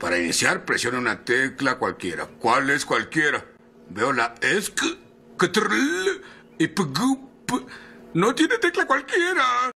Para iniciar, presiona una tecla cualquiera. ¿Cuál es cualquiera? Veo la ESC, y No tiene tecla cualquiera.